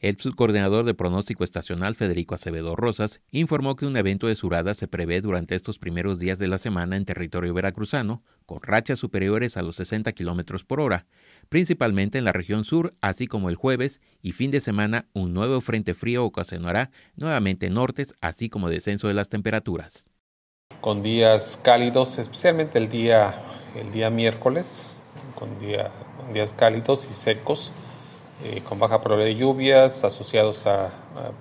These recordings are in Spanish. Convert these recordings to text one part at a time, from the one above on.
El subcoordinador de pronóstico estacional Federico Acevedo Rosas informó que un evento de surada se prevé durante estos primeros días de la semana en territorio veracruzano, con rachas superiores a los 60 km por hora, principalmente en la región sur, así como el jueves y fin de semana un nuevo frente frío ocasionará nuevamente nortes, así como descenso de las temperaturas. Con días cálidos, especialmente el día, el día miércoles, con días cálidos y secos eh, con baja probabilidad de lluvias asociados a,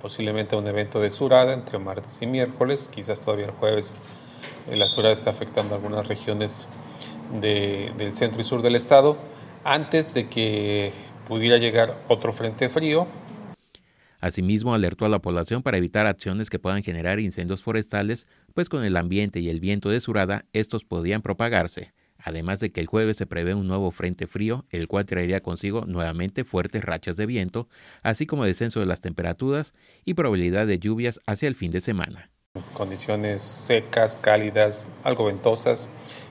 posiblemente un evento de surada entre martes y miércoles, quizás todavía el jueves eh, la surada está afectando algunas regiones del centro y sur del estado antes de que pudiera llegar otro frente frío. Asimismo, alertó a la población para evitar acciones que puedan generar incendios forestales, pues con el ambiente y el viento de surada estos podían propagarse. Además de que el jueves se prevé un nuevo frente frío, el cual traería consigo nuevamente fuertes rachas de viento, así como descenso de las temperaturas y probabilidad de lluvias hacia el fin de semana. Condiciones secas, cálidas, algo ventosas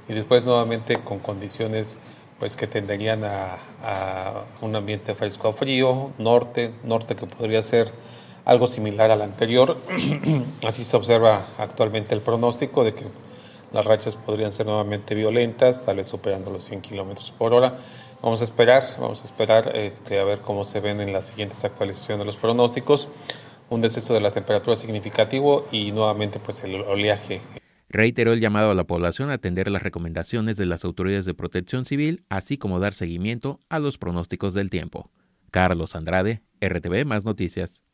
y después nuevamente con condiciones pues que tenderían a, un ambiente fresco frío, norte, norte que podría ser algo similar al anterior. Así se observa actualmente el pronóstico de que las rachas podrían ser nuevamente violentas, tal vez superando los 100 kilómetros por hora. Vamos a esperar, vamos a esperar este, a ver cómo se ven en las siguientes actualizaciones de los pronósticos. Un deceso de la temperatura significativo y nuevamente pues el oleaje. Reiteró el llamado a la población a atender las recomendaciones de las autoridades de protección civil, así como dar seguimiento a los pronósticos del tiempo. Carlos Andrade, RTV Más Noticias.